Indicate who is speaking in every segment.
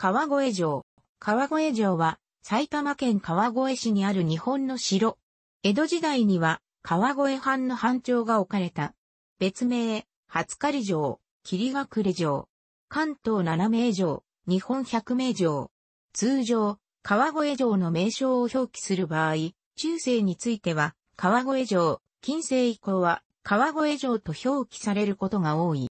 Speaker 1: 川越城。川越城は、埼玉県川越市にある日本の城。江戸時代には、川越藩の藩庁が置かれた。別名、初狩城、霧隠れ城。関東七名城、日本百名城。通常、川越城の名称を表記する場合、中世については、川越城、近世以降は、川越城と表記されることが多い。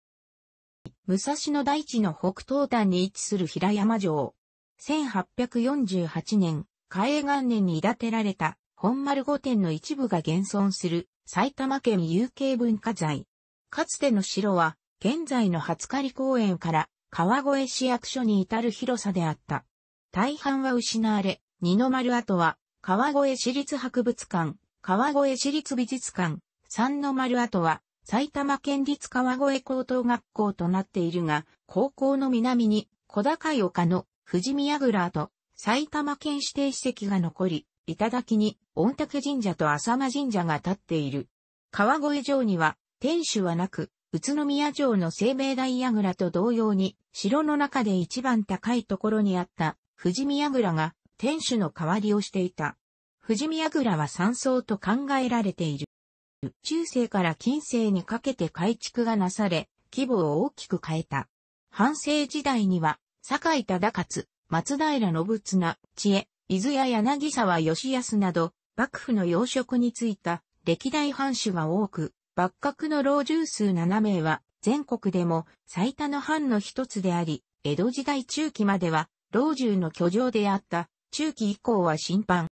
Speaker 1: 武蔵野大地の北東端に位置する平山城。1848年、嘉江元年に建てられた本丸御殿の一部が現存する埼玉県有形文化財。かつての城は、現在の初狩公園から川越市役所に至る広さであった。大半は失われ、二の丸跡は、川越市立博物館、川越市立美術館、三の丸跡は、埼玉県立川越高等学校となっているが、高校の南に小高い丘の富士宮倉と埼玉県指定史跡が残り、頂に御嶽神社と浅間神社が建っている。川越城には天守はなく、宇都宮城の生明大矢倉と同様に、城の中で一番高いところにあった富士宮倉が天守の代わりをしていた。富士宮倉は山荘と考えられている。中世から近世にかけて改築がなされ、規模を大きく変えた。半世時代には、堺井忠勝、松平信綱、知恵、伊豆や柳沢義康など、幕府の要職についた歴代藩主が多く、幕閣の老中数7名は、全国でも最多の藩の一つであり、江戸時代中期までは、老中の居城であった、中期以降は審判。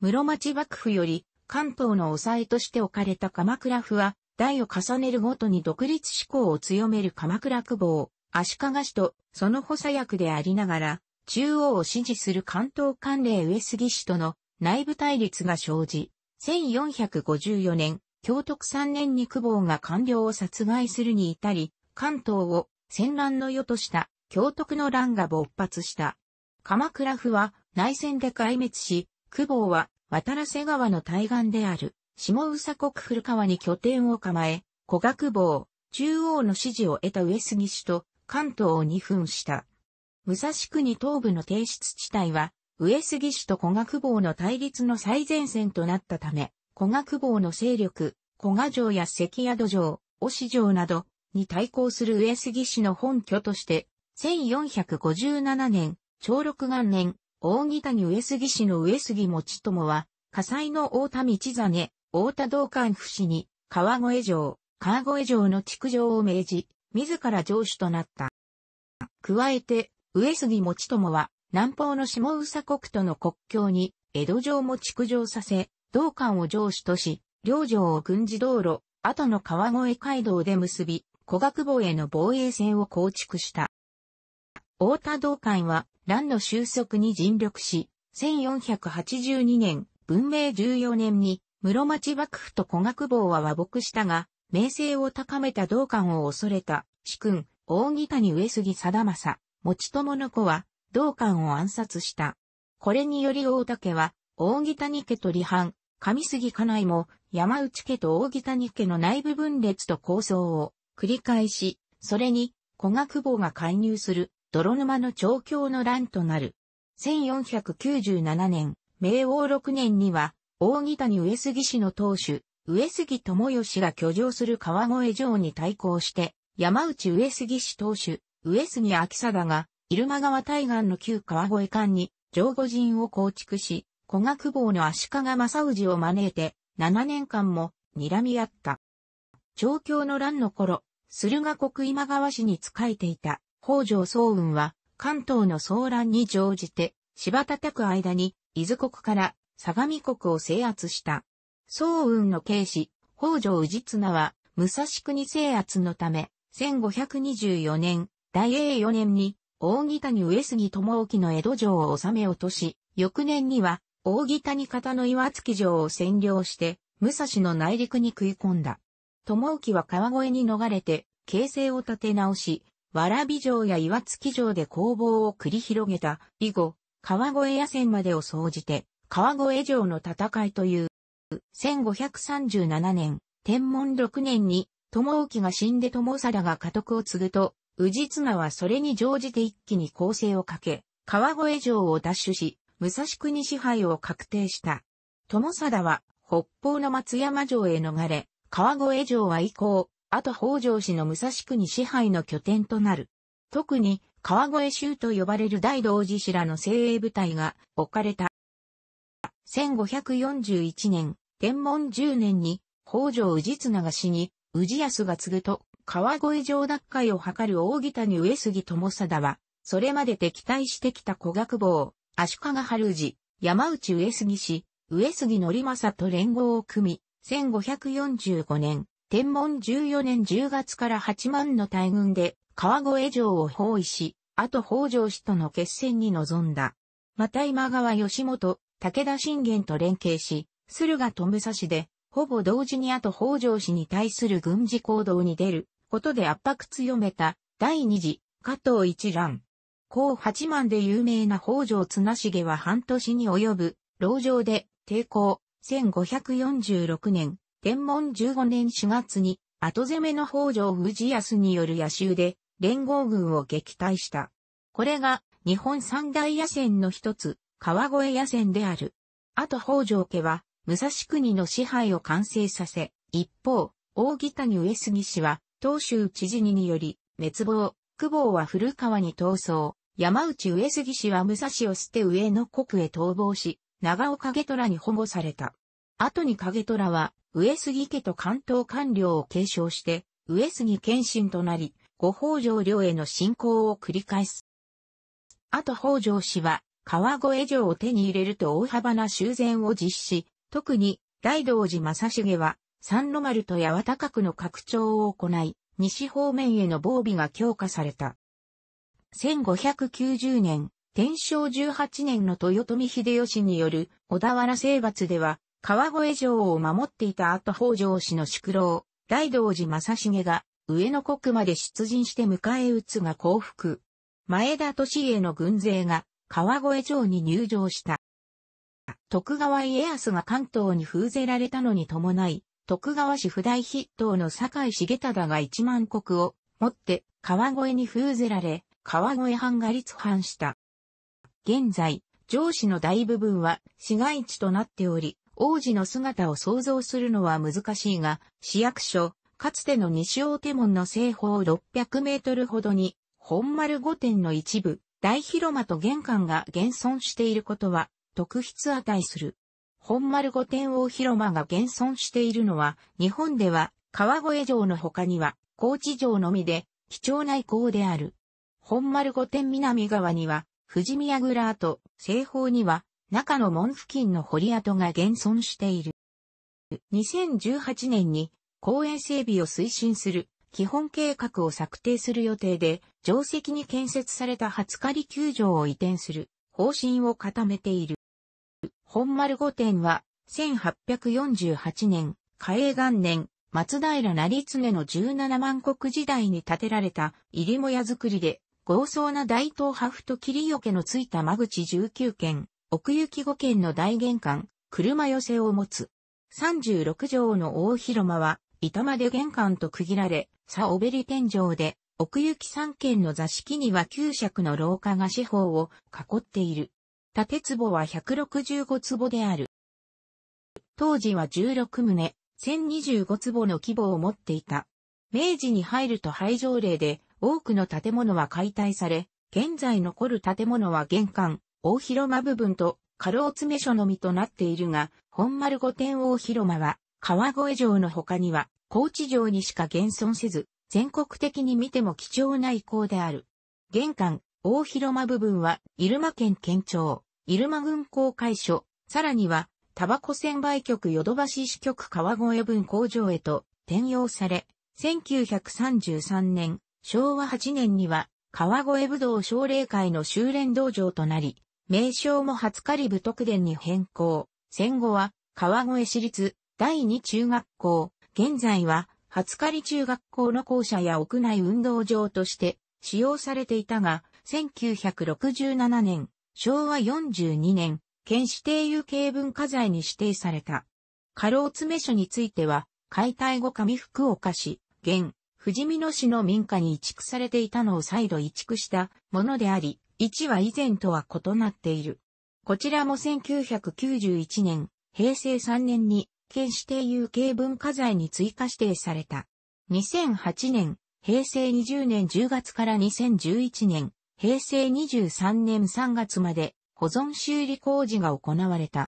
Speaker 1: 室町幕府より関東の抑えとして置かれた鎌倉府は、代を重ねるごとに独立志向を強める鎌倉久保足利氏とその補佐役でありながら、中央を支持する関東管連上杉氏との内部対立が生じ、1454年、京徳3年に久保が官僚を殺害するに至り、関東を戦乱の世とした京徳の乱が勃発した。鎌倉府は内戦で壊滅し、久保は渡良瀬川の対岸である、下宇佐国古川に拠点を構え、古学坊、中央の支持を得た上杉氏と関東を二分した。武蔵国東部の提出地帯は、上杉氏と古学坊の対立の最前線となったため、古学坊の勢力、古賀城や関宿城、押城などに対抗する上杉氏の本拠として、1457年、長禄元年、大木谷上杉市の上杉持友は、火災の大田道真、大田道館府市に、川越城、川越城の築城を命じ、自ら城主となった。加えて、上杉持友は、南方の下宇佐国との国境に、江戸城も築城させ、道館を城主とし、両城を軍事道路、後の川越街道で結び、古学坊への防衛線を構築した。大田道館は、乱の収束に尽力し、1482年、文明14年に、室町幕府と古学坊は和睦したが、名声を高めた道館を恐れた、主君、大木谷上杉貞政、持友の子は、道館を暗殺した。これにより大竹は、大木谷家と離反、上杉家内も、山内家と大木谷家の内部分裂と構想を繰り返し、それに、古学坊が介入する泥沼の調教の乱となる。1497年、明王6年には、大木谷上杉氏の当主、上杉智義が居城する川越城に対抗して、山内上杉氏当主、上杉明貞が、入間川対岸の旧川越間に、上護陣を構築し、小学坊の足利正氏を招いて、7年間も、睨み合った。調教の乱の頃、駿河国今川氏に仕えていた、北条早雲は、関東の騒乱に乗じて、柴叩く間に、伊豆国から相模国を制圧した。早雲の慶視、北条氏綱は、武蔵国制圧のため、1524年、大英4年に、大扇谷上杉智之の江戸城を治め落とし、翌年には、大扇谷方の岩月城を占領して、武蔵の内陸に食い込んだ。智之は川越に逃れて、形勢を立て直し、わらび城や岩月城で攻防を繰り広げた、以後、川越野戦までを総じて、川越城の戦いという、1537年、天文6年に、友沖が死んで友貞が家督を継ぐと、宇治綱はそれに乗じて一気に攻勢をかけ、川越城を奪取し、武蔵国支配を確定した。友貞は、北方の松山城へ逃れ、川越城は以降、あと北条氏の武蔵国支配の拠点となる。特に、川越州と呼ばれる大道寺氏らの精鋭部隊が置かれた。1541年、天文10年に、北条氏綱が死に、氏康が継ぐと、川越城奪回を図る大木谷上杉友貞は、それまで敵対してきた小学坊、足利春氏、山内上杉氏、上杉則政と連合を組み、1545年、天文14年10月から8万の大軍で川越城を包囲し、あと北条氏との決戦に臨んだ。また今川義元、武田信玄と連携し、駿河と武蔵で、ほぼ同時にあと北条氏に対する軍事行動に出ることで圧迫強めた第二次加藤一覧。後八万で有名な北条綱重は半年に及ぶ、牢城で抵抗、1546年、天文15年4月に、後攻めの北条治康による野襲で、連合軍を撃退した。これが、日本三大野戦の一つ、川越野戦である。あと北条家は、武蔵国の支配を完成させ、一方、大木谷上杉氏は、東州知事ににより、滅亡、久保は古川に逃走、山内上杉氏は武蔵を捨て上野国へ逃亡し、長岡下虎に保護された。後に影虎は、上杉家と関東官僚を継承して、上杉謙信となり、ご北条領への侵攻を繰り返す。あと北条氏は、川越城を手に入れると大幅な修繕を実施、特に、大道寺正重は、三路丸と八幡閣の拡張を行い、西方面への防備が強化された。1590年、天正18年の豊臣秀吉による小田原征伐では、川越城を守っていた後北条氏の宿老、大道寺正重が、上野国まで出陣して迎え撃つが降伏。前田利家の軍勢が、川越城に入城した。徳川家康が関東に封ぜられたのに伴い、徳川氏不大筆頭の坂井重忠が一万国を持って川越に封ぜられ、川越藩が立藩した。現在、上司の大部分は市街地となっており、王子の姿を想像するのは難しいが、市役所、かつての西大手門の西方600メートルほどに、本丸御殿の一部、大広間と玄関が現存していることは、特筆値する。本丸御殿王広間が現存しているのは、日本では川越城の他には、高知城のみで、貴重な遺構である。本丸御殿南側には、富士宮蔵跡、西方には、中の門付近の堀跡が現存している。2018年に公園整備を推進する基本計画を策定する予定で、定石に建設された初狩り球場を移転する方針を固めている。本丸御殿は1848年、嘉永元年、松平成常の17万国時代に建てられた入りもや造りで、豪壮な大東派布と霧よけのついた間口19軒、奥行き5軒の大玄関、車寄せを持つ。36畳の大広間は、板まで玄関と区切られ、さおべり天井で、奥行き3軒の座敷には9尺の廊下が四方を囲っている。建壺は165坪である。当時は16棟、1025坪の規模を持っていた。明治に入ると廃条令で多くの建物は解体され、現在残る建物は玄関、大広間部分と過労詰め所のみとなっているが、本丸御殿大広間は、川越城の他には、高知城にしか現存せず、全国的に見ても貴重な遺構である。玄関、大広間部分は、入間県県庁、入間軍港会所、さらには、タバコ専売局ヨドバシ支局川越分工場へと転用され、1933年、昭和8年には、川越武道奨励会の修練道場となり、名称も初カリブ特伝に変更。戦後は、川越市立第二中学校、現在は、初狩中学校の校舎や屋内運動場として使用されていたが、1967年、昭和42年、県指定有形文化財に指定された。過労詰所については、解体後上福岡市、現、富士見野市の民家に移築されていたのを再度移築したものであり、1は以前とは異なっている。こちらも1991年、平成3年に、県指定有形文化財に追加指定された。2008年、平成20年10月から2011年、平成23年3月まで保存修理工事が行われた。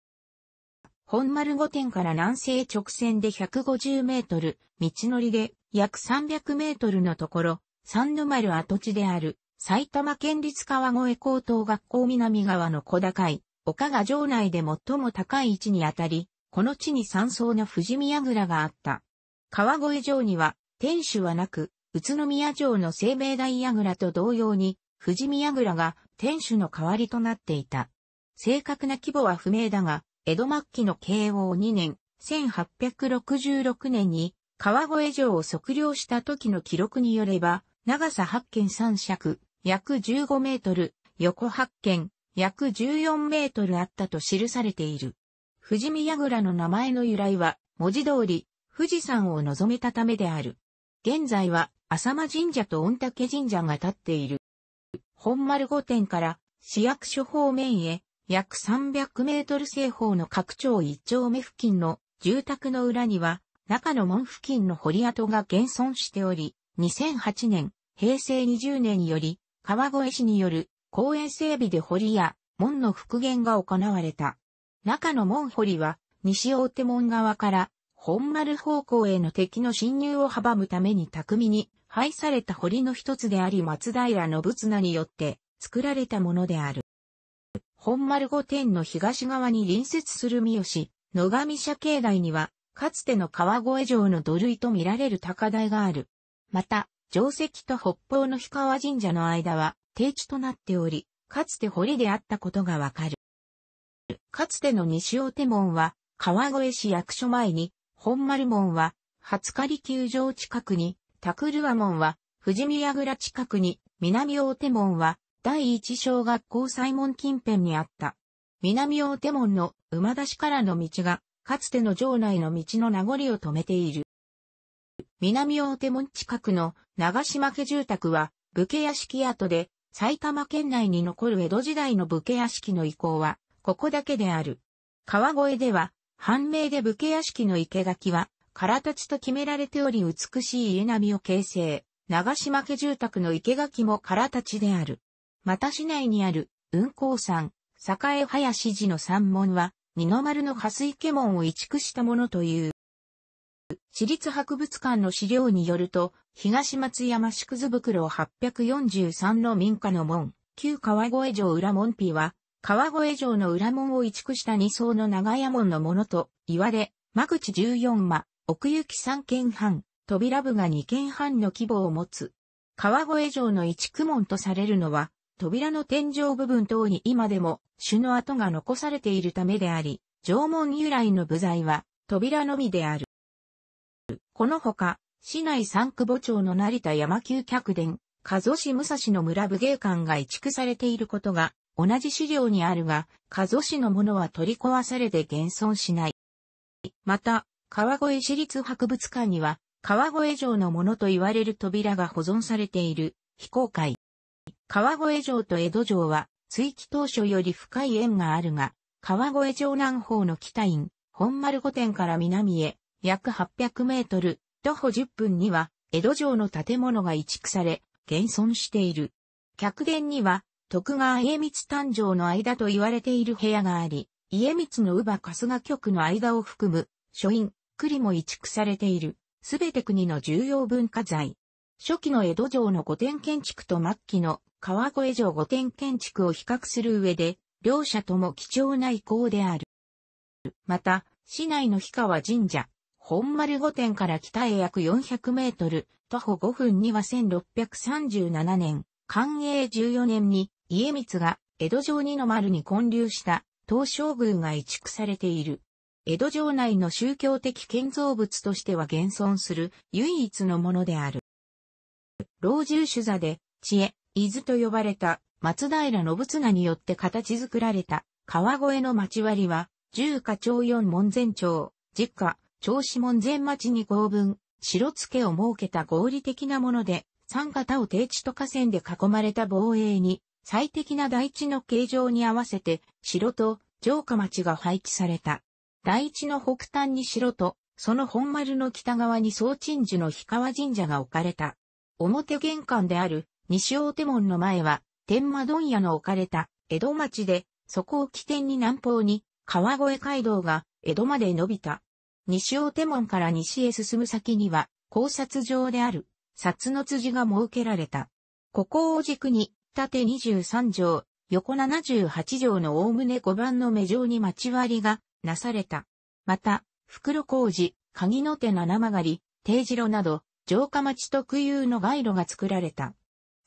Speaker 1: 本丸御殿から南西直線で150メートル、道のりで約300メートルのところ、三の丸跡地である埼玉県立川越高等学校南側の小高い、丘が城内で最も高い位置にあたり、この地に山荘の富士宮倉があった。川越城には、天守はなく、宇都宮城の生命大櫓と同様に、富士宮倉が天守の代わりとなっていた。正確な規模は不明だが、江戸末期の慶応2年、1866年に川越城を測量した時の記録によれば、長さ8軒3尺、約15メートル、横八軒、約14メートルあったと記されている。富士見櫓の名前の由来は、文字通り、富士山を望めたためである。現在は、浅間神社と御嶽神社が建っている。本丸御殿から市役所方面へ約300メートル西方の各町一丁目付近の住宅の裏には中の門付近の堀跡が現存しており、2008年、平成20年より川越市による公園整備で堀や門の復元が行われた。中の門堀は西大手門側から本丸方向への敵の侵入を阻むために巧みに配された堀の一つであり松平信綱によって作られたものである。本丸御殿の東側に隣接する三好、野上社境内には、かつての川越城の土塁と見られる高台がある。また、城石と北方の氷川神社の間は低地となっており、かつて堀であったことがわかる。かつての西大手門は、川越市役所前に、本丸門は、初狩球場近くに、タクルア門は、富士宮倉近くに、南大手門は、第一小学校西門近辺にあった。南大手門の馬出しからの道が、かつての城内の道の名残を止めている。南大手門近くの長島家住宅は武家屋敷跡で埼玉県内に残る江戸時代の武家屋敷の遺構はここだけである。川越では判明で武家屋敷の生垣は空立ちと決められており美しい家並みを形成。長島家住宅の生垣も空立ちである。また市内にある雲光山、栄林寺の山門は二の丸の蓮池門を移築したものという。私立博物館の資料によると、東松山宿図袋843の民家の門、旧川越城裏門ピは、川越城の裏門を移築した二層の長屋門のものと言われ、間口14間、奥行き3軒半、扉部が2軒半の規模を持つ。川越城の移築門とされるのは、扉の天井部分等に今でも、種の跡が残されているためであり、縄文由来の部材は、扉のみである。このほか、市内三久保町の成田山急客殿、加須市武蔵の村武芸館が移築されていることが、同じ資料にあるが、加須市のものは取り壊されて現存しない。また、川越市立博物館には、川越城のものと言われる扉が保存されている、非公開。川越城と江戸城は、追記当初より深い縁があるが、川越城南方の北院、本丸御殿から南へ、約800メートル、徒歩10分には、江戸城の建物が移築され、現存している。客殿には、徳川家光誕生の間と言われている部屋があり、家光の乳母春日局の間を含む、書院、栗も移築されている、すべて国の重要文化財。初期の江戸城の御殿建築と末期の川越城御殿建築を比較する上で、両者とも貴重な遺構である。また、市内の氷川神社、本丸御殿から北へ約400メートル、徒歩5分には1637年、寛永14年に家光が江戸城二の丸に建立した東照宮が移築されている。江戸城内の宗教的建造物としては現存する唯一のものである。老中主座で知恵、伊豆と呼ばれた松平信綱によって形作られた川越の町割は、十家町四門前町、十家、銚子門前町に合分、城付を設けた合理的なもので、三方を低地と河川で囲まれた防衛に、最適な台地の形状に合わせて、城と城下町が配置された。台地の北端に城と、その本丸の北側に総鎮守の氷川神社が置かれた。表玄関である西大手門の前は、天満問屋の置かれた江戸町で、そこを起点に南方に、川越街道が江戸まで伸びた。西大手門から西へ進む先には、考察場である、札の辻が設けられた。ここを軸に、縦23条、横78条の概ね5番の目状に町割りがなされた。また、袋工事、鍵の手七曲がり、定時路など、城下町特有の街路が作られた。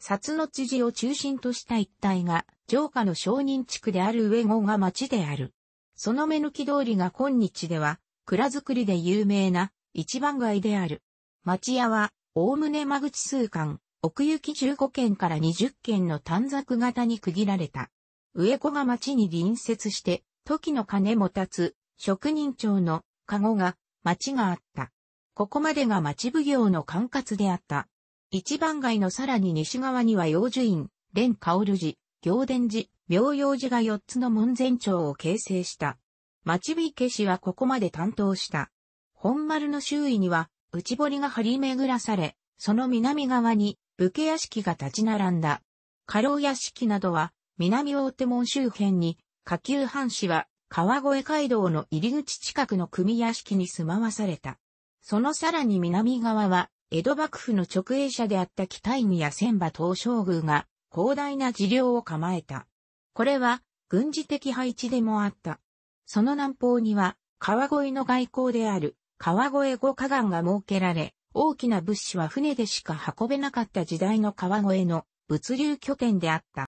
Speaker 1: 札の辻を中心とした一帯が、城下の商人地区である上郷が町である。その目抜き通りが今日では、蔵造りで有名な一番街である。町屋は、おおむね間口数間、奥行き15軒から20軒の短冊型に区切られた。上子が町に隣接して、時の鐘も立つ、職人町の、籠が、町があった。ここまでが町奉行の管轄であった。一番街のさらに西側には幼樹院、蓮薫寺、行伝寺、妙養寺が4つの門前町を形成した。町火消しはここまで担当した。本丸の周囲には内堀が張り巡らされ、その南側に武家屋敷が立ち並んだ。家老屋敷などは南大手門周辺に、下級藩士は川越街道の入り口近くの組屋敷に住まわされた。そのさらに南側は、江戸幕府の直営者であった北院や千葉東照宮が広大な事領を構えた。これは軍事的配置でもあった。その南方には、川越の外交である、川越五河岸が設けられ、大きな物資は船でしか運べなかった時代の川越の物流拠点であった。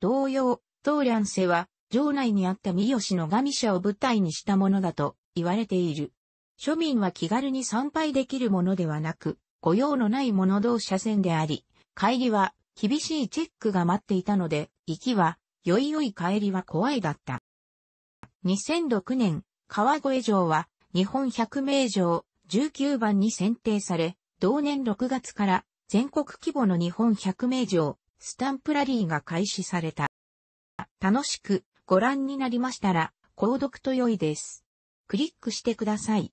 Speaker 1: 同様、東梁瀬は、城内にあった三好の神社を舞台にしたものだと言われている。庶民は気軽に参拝できるものではなく、御用のない者同車線であり、帰りは厳しいチェックが待っていたので、行きは、よいよい帰りは怖いだった。2006年、川越城は日本百名城19番に選定され、同年6月から全国規模の日本百名城スタンプラリーが開始された。楽しくご覧になりましたら、購読と良いです。クリックしてください。